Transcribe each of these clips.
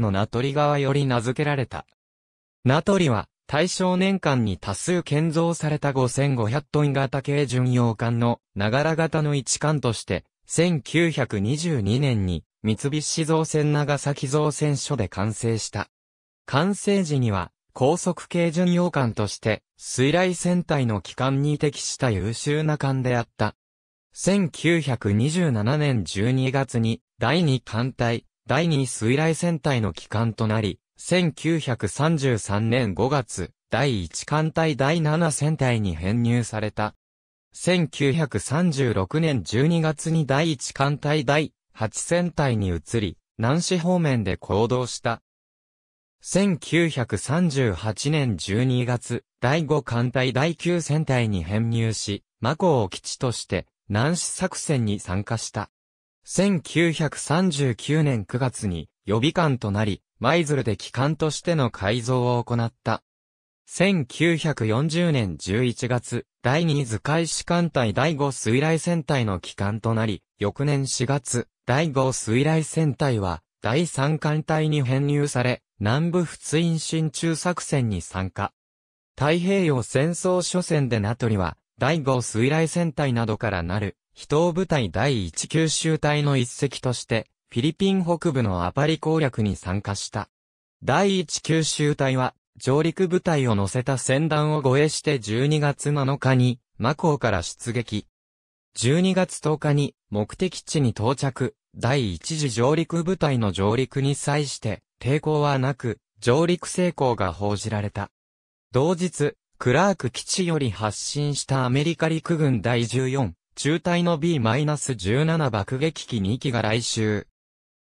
の名取川より名付けられた。名取は、大正年間に多数建造された5500トン型軽巡洋艦の、ながら型の一艦として、1922年に、三菱造船長崎造船所で完成した。完成時には、高速軽巡洋艦として、水雷船体の機関に適した優秀な艦であった。1927年12月に、第2艦隊、第二水雷戦隊の機関となり、1933年5月、第1艦隊第7戦隊に編入された。1936年12月に第1艦隊第8戦隊に移り、南市方面で行動した。1938年12月、第5艦隊第9戦隊に編入し、マコを基地として、南市作戦に参加した。1939年9月に予備艦となり、舞鶴で機関としての改造を行った。1940年11月、第2図海士艦隊第5水雷戦隊の機関となり、翌年4月、第5水雷戦隊は、第3艦隊に編入され、南部仏印進駐作戦に参加。太平洋戦争初戦で名取は、第5水雷戦隊などからなる飛東部隊第1九州隊の一隻として、フィリピン北部のアパリ攻略に参加した。第1九州隊は、上陸部隊を乗せた船団を護衛して12月7日に、マコーから出撃。12月10日に、目的地に到着、第1次上陸部隊の上陸に際して、抵抗はなく、上陸成功が報じられた。同日、クラーク基地より発進したアメリカ陸軍第14、中隊の B-17 爆撃機2機が来襲。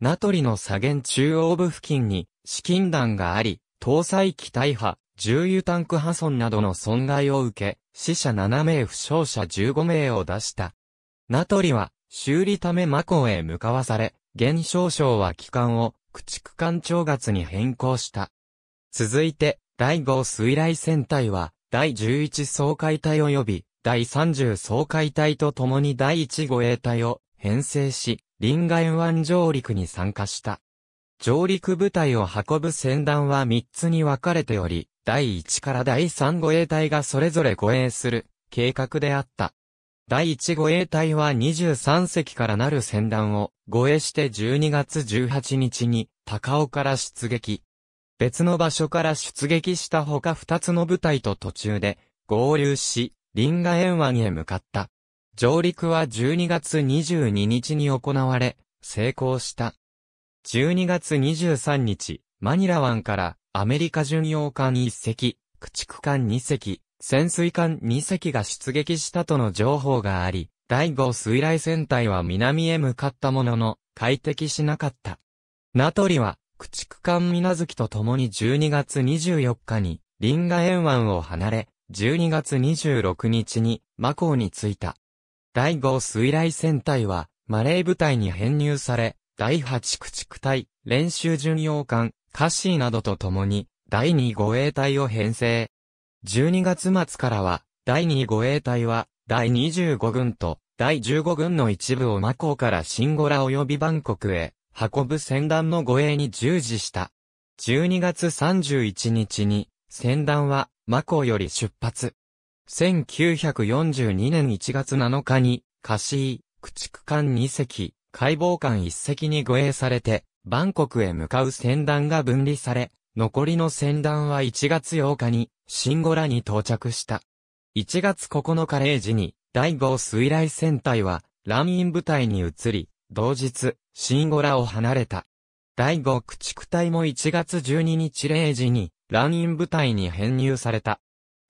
名取の左舷中央部付近に、資金弾があり、搭載機大破、重油タンク破損などの損害を受け、死者7名負傷者15名を出した。名取は、修理ためマコへ向かわされ、現象省は機関を、駆逐艦長月に変更した。続いて、第5水雷戦隊は、第11総海隊及び、第30総海隊と共に第1護衛隊を編成し、臨海湾上陸に参加した。上陸部隊を運ぶ船団は3つに分かれており、第1から第3護衛隊がそれぞれ護衛する計画であった。第1護衛隊は23隻からなる船団を護衛して12月18日に高尾から出撃。別の場所から出撃したほか2つの部隊と途中で合流し、リンガ円湾へ向かった。上陸は12月22日に行われ、成功した。12月23日、マニラ湾からアメリカ巡洋艦1隻、駆逐艦2隻、潜水艦2隻が出撃したとの情報があり、第5水雷戦隊は南へ向かったものの、快適しなかった。ナトリは、駆逐艦水月と共に12月24日に、リンガ沿湾を離れ、12月26日にマコーに着いた。第5水雷戦隊は、マレー部隊に編入され、第8駆逐隊、練習巡洋艦、カシーなどと共に、第2護衛隊を編成。12月末からは、第2護衛隊は、第25軍と、第15軍の一部をマコーからシンゴラ及びバンコクへ、運ぶ船団の護衛に従事した。12月31日に、船団は、マコより出発。1942年1月7日に、カシー、駆逐艦2隻、解剖艦1隻に護衛されて、バンコクへ向かう船団が分離され、残りの船団は1月8日に、シンゴラに到着した。1月9日0時に、第5水雷戦隊は、乱陰部隊に移り、同日、シンゴラを離れた。第5駆逐隊も1月12日0時に、乱ン部隊に編入された。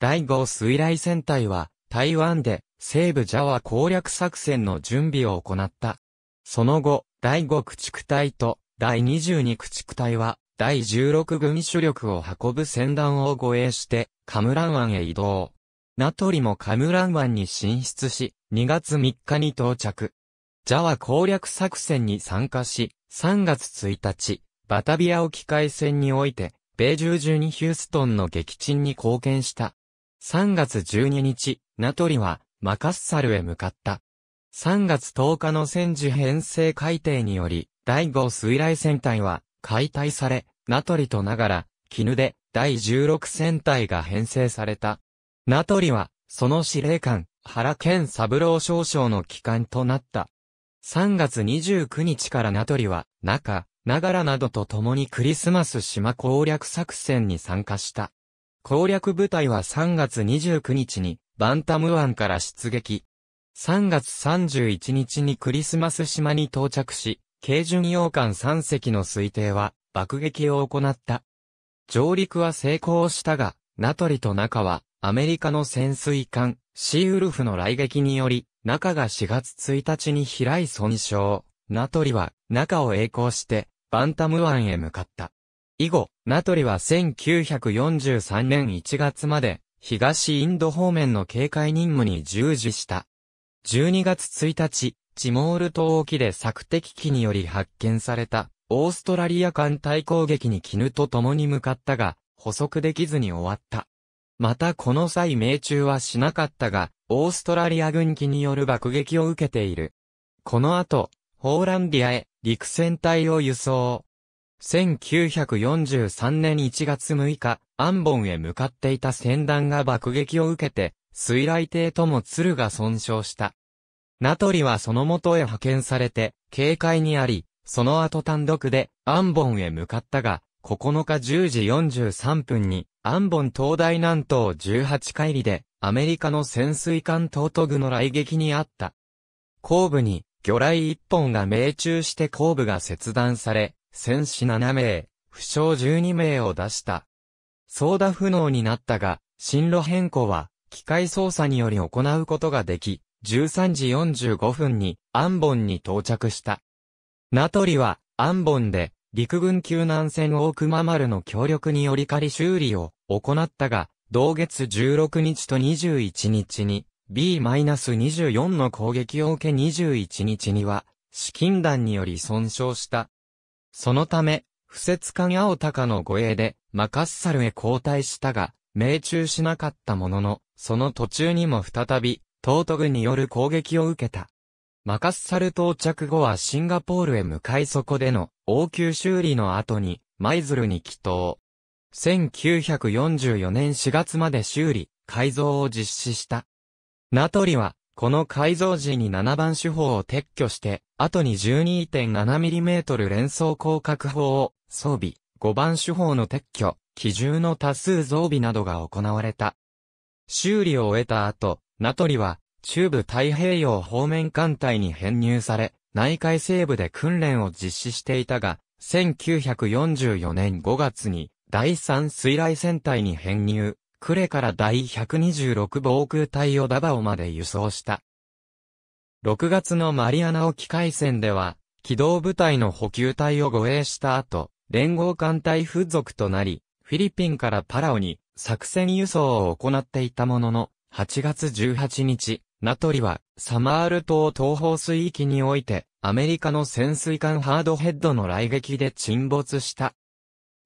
第5水雷戦隊は、台湾で、西部ジャワ攻略作戦の準備を行った。その後、第5駆逐隊と、第22駆逐隊は、第16軍主力を運ぶ船団を護衛して、カムラン湾へ移動。ナトリもカムラン湾に進出し、2月3日に到着。ジャワ攻略作戦に参加し、3月1日、バタビア沖海戦において、米中中にヒューストンの撃沈に貢献した。3月12日、ナトリはマカッサルへ向かった。3月10日の戦時編成改定により、第5水雷戦隊は解体され、ナトリとながら、絹で第16戦隊が編成された。ナトリは、その司令官、原健三郎少将の帰還となった。3月29日からナトリは、中、ながらなどと共にクリスマス島攻略作戦に参加した。攻略部隊は3月29日にバンタム湾から出撃。3月31日にクリスマス島に到着し、軽巡洋艦3隻の推定は爆撃を行った。上陸は成功したが、ナトリと中はアメリカの潜水艦シーウルフの来撃により、中が4月1日に開い損傷。ナトリは中を栄光してバンタム湾へ向かった。以後、名取は1943年1月まで、東インド方面の警戒任務に従事した。12月1日、チモール島沖で索敵機により発見された、オーストラリア艦隊攻撃に絹と共に向かったが、捕捉できずに終わった。またこの際命中はしなかったが、オーストラリア軍機による爆撃を受けている。この後、ホーランディアへ陸戦隊を輸送。1943年1月6日、アンボンへ向かっていた船団が爆撃を受けて、水雷艇とも鶴が損傷した。ナトリはその元へ派遣されて、警戒にあり、その後単独で、アンボンへ向かったが、9日10時43分に、アンボン東大南東18海里で、アメリカの潜水艦ート具の雷撃にあった。後部に、魚雷一本が命中して後部が切断され、戦士7名、負傷12名を出した。操舵不能になったが、進路変更は、機械操作により行うことができ、13時45分に、アンボンに到着した。ナトリは、アンボンで、陸軍救難船大熊丸の協力により仮修理を行ったが、同月16日と21日に、B-24 の攻撃を受け21日には、資金弾により損傷した。そのため、不設艦青鷹の護衛で、マカッサルへ交代したが、命中しなかったものの、その途中にも再び、東都軍による攻撃を受けた。マカッサル到着後はシンガポールへ向かいそこでの応急修理の後に、マイズルに帰投。1944年4月まで修理、改造を実施した。名取は、この改造時に7番手法を撤去して、後に 12.7mm 連装広角砲を装備、5番手法の撤去、機銃の多数増備などが行われた。修理を終えた後、名取は、中部太平洋方面艦隊に編入され、内海西部で訓練を実施していたが、1944年5月に、第3水雷戦隊に編入。呉から第126防空隊をダバオまで輸送した。6月のマリアナ沖海戦では、機動部隊の補給隊を護衛した後、連合艦隊付属となり、フィリピンからパラオに作戦輸送を行っていたものの、8月18日、ナトリはサマール島東方水域において、アメリカの潜水艦ハードヘッドの来撃で沈没した。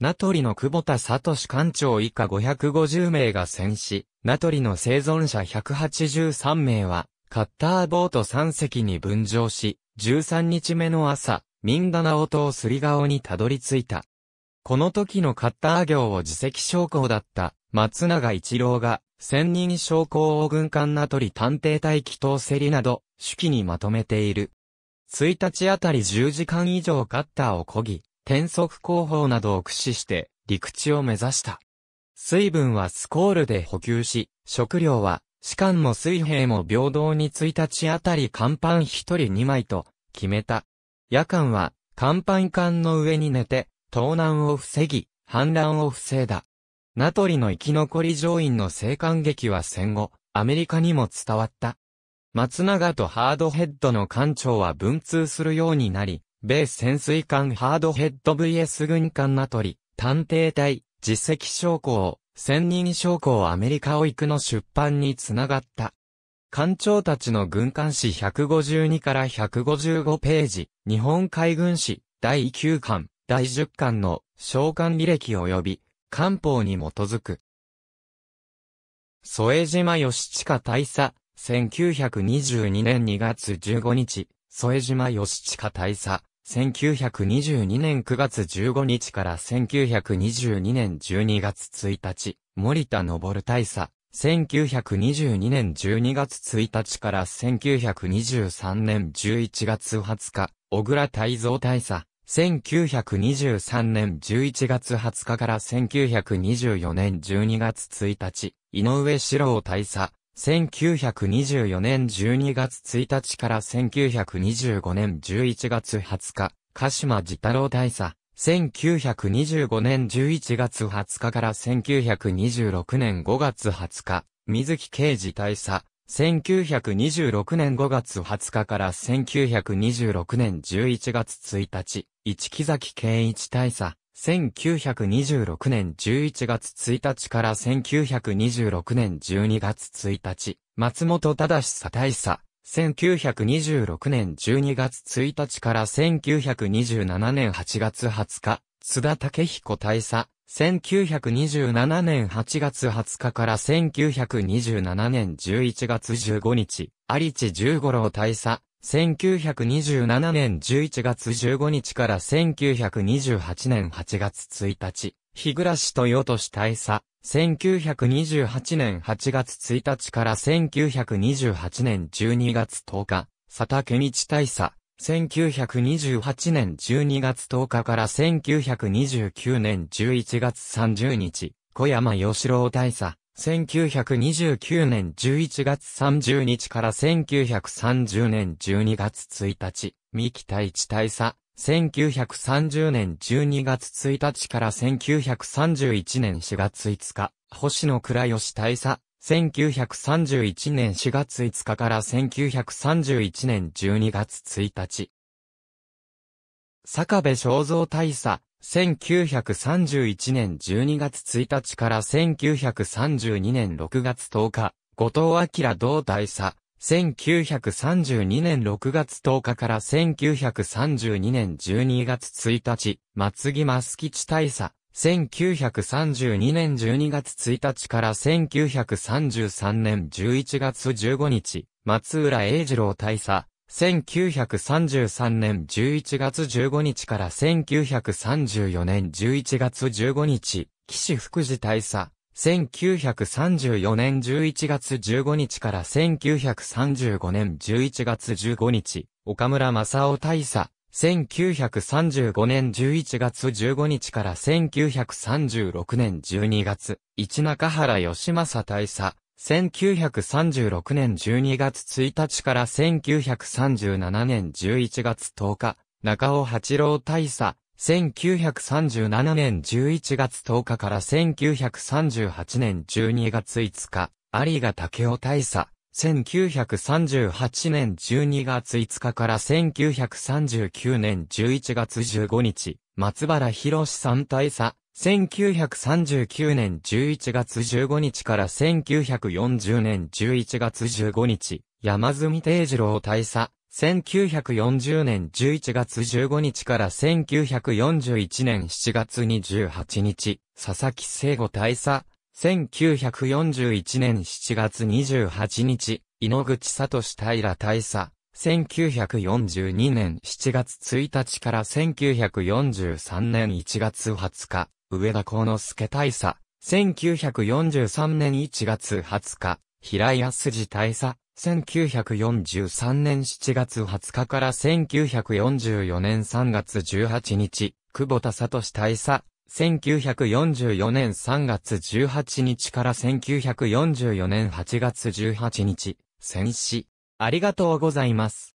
名取の久保田聡館長以下550名が戦死、名取の生存者183名は、カッターボート3隻に分乗し、13日目の朝、ミンダナオ島スリガオにたどり着いた。この時のカッター業を自責将校だった松永一郎が、千人将校を軍艦名取探偵隊祈祷セリなど、手記にまとめている。1日あたり10時間以上カッターを漕ぎ、転速工法などを駆使して陸地を目指した。水分はスコールで補給し、食料は、士官も水兵も平等に1日あたり甲板1人2枚と決めた。夜間は、甲板艦の上に寝て、盗難を防ぎ、反乱を防いだ。名取の生き残り乗員の生還劇は戦後、アメリカにも伝わった。松永とハードヘッドの艦長は文通するようになり、米潜水艦ハードヘッド VS 軍艦ナトリ、探偵隊、実績将校、千人将校アメリカオイクの出版につながった。艦長たちの軍艦誌152から155ページ、日本海軍誌第9巻、第10巻の召喚履歴及び、官報に基づく。添島義親大佐、1922年2月15日、添島義親大佐。1922年9月15日から1922年12月1日、森田昇大佐。1922年12月1日から1923年11月20日、小倉泰蔵大佐。1923年11月20日から1924年12月1日、井上四郎大佐。1924年12月1日から1925年11月20日、鹿島自太郎大佐。1925年11月20日から1926年5月20日、水木刑事大佐。1926年5月20日から1926年11月1日、市木崎圭一大佐。1926年11月1日から1926年12月1日、松本忠久大佐、1926年12月1日から1927年8月20日、津田武彦大佐、1927年8月20日から1927年11月15日、有地十五郎大佐、1927年11月15日から1928年8月1日、日暮豊俊大佐、1928年8月1日から1928年12月10日、佐竹道大佐、1928年12月10日から1929年11月30日、小山義郎大佐、1929年11月30日から1930年12月1日、三木大地大佐、1930年12月1日から1931年4月5日、星野倉吉大佐、1931年4月5日から1931年12月1日、坂部正造大佐、1931年12月1日から1932年6月10日、後藤明同大佐、1932年6月10日から1932年12月1日、松木益吉大佐、1932年12月1日から1933年11月15日、松浦英二郎大佐、1933年11月15日から1934年11月15日、岸福寺大佐。1934年11月15日から1935年11月15日、岡村正夫大佐。1935年11月15日から1936年12月、市中原義政大佐、1936年12月1日から1937年11月10日、中尾八郎大佐、1937年11月10日から1938年12月5日、有賀武雄大佐、1938年12月5日から1939年11月15日、松原博三大佐、1939年11月15日から1940年11月15日、山住定次郎大佐。1940年11月15日から1941年7月28日、佐々木聖吾大佐。1941年7月28日、井ノ口聡平大佐。1942年7月1日から1943年1月20日、上田幸之助大佐、1943年1月20日、平井康次大佐、1943年7月20日から1944年3月18日、久保田聡大佐、1944年3月18日から1944年8月18日、戦死。ありがとうございます。